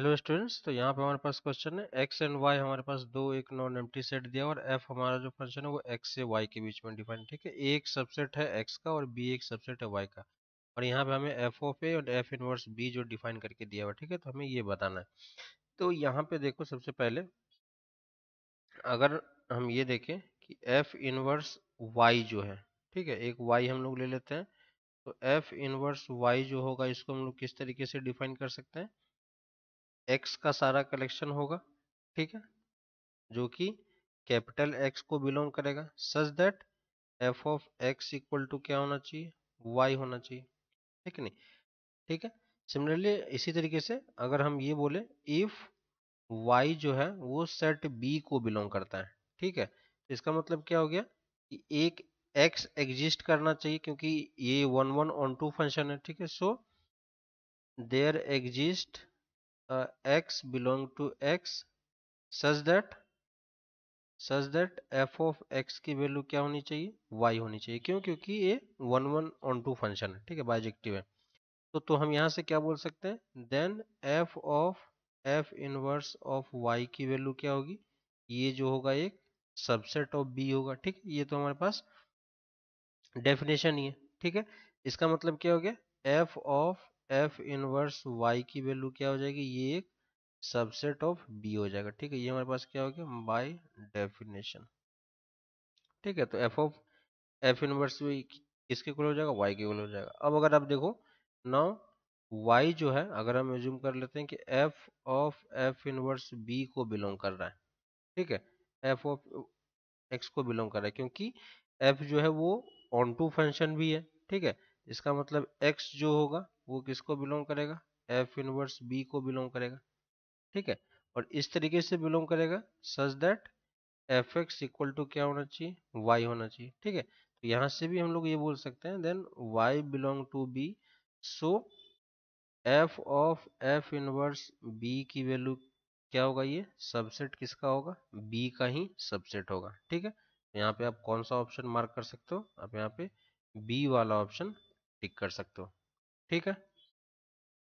hello students तो यहाँ पे हमारे पास क्वेश्चन है एक्स एंड वाई हमारे पास दो एक नॉन एम्प्टी सेट दिया और एफ हमारा जो फंक्शन है वो एक्स से वाई के बीच में डिफाइन ठीक है एक सबसेट है एक्स का और बी एक सबसेट है वाई का और यहाँ पे हमें एफ ऑफ ए और एफ इनवर्स बी जो डिफाइन करके दिया हुआ ठीक है तो हमें ये बताना है तो यहाँ पे देखो सबसे पहले अगर हम ये देखें कि एफ इनवर्स वाई जो है ठीक है एक वाई हम लोग ले लेते हैं तो एफ इनवर्स वाई जो होगा इसको हम लोग किस तरीके से डिफाइन कर सकते हैं एक्स का सारा कलेक्शन होगा ठीक है जो कि कैपिटल एक्स को बिलोंग करेगा such that F of X equal to क्या होना चाहिए वाई होना चाहिए ठीक है नहीं ठीक है सिमिलरली इसी तरीके से अगर हम ये बोले इफ वाई जो है वो सेट बी को बिलोंग करता है ठीक है तो इसका मतलब क्या हो गया कि एक एक्स एग्जिस्ट करना चाहिए क्योंकि ये one one onto function है ठीक है so there exist uh, x belong to x such that such that f of X की वैल्यू क्या होनी चाहिए y होनी चाहिए क्यों क्योंकि ये one one onto function है ठीक है बाइजेक्टिव है तो तो हम यहाँ से क्या बोल सकते हैं then F of F inverse of Y की वैल्यू क्या होगी ये जो होगा एक सबसेट ऑफ बी होगा ठीक ये तो हमारे पास डेफिनेशन ही है ठीक है इसका मतलब क्या हो गया F of F inverse Y की वैल्यू क्या हो जाएगी ये एक सबसेट ऑफ बी हो जाएगा ठीक है ये हमारे पास क्या हो गया बाय डेफिनेशन ठीक है तो एफ ऑफ एफ इनवर्स इसके कुल हो जाएगा वाई के कुल हो जाएगा अब अगर आप देखो नाउ वाई जो है अगर हम एज्यूम कर लेते हैं कि F of F inverse B को बिलोंग कर रहा है ठीक है एफ ऑफ एक्स को बिलोंग कर रहा है क्योंकि एफ जो है वो ऑन टू फंक्शन भी है ठीक है इसका मतलब एक्स जो होगा वो किसको बिलोंग करेगा एफ इनवर्स बी को बिलोंग करेगा ठीक है और इस तरीके से बिलोंग करेगा such that F X equal to क्या होना चाहिए वाई होना चाहिए ठीक है तो यहाँ से भी हम लोग ये बोल सकते हैं then Y belong to B so F of F inverse B की वैल्यू क्या होगा ये सबसेट किसका होगा बी का ही सबसेट होगा ठीक है तो यहाँ पे आप कौन सा ऑप्शन मार्क कर सकते हो आप यहाँ पे बी वाला ऑप्शन टिक कर सकते हो ठीक है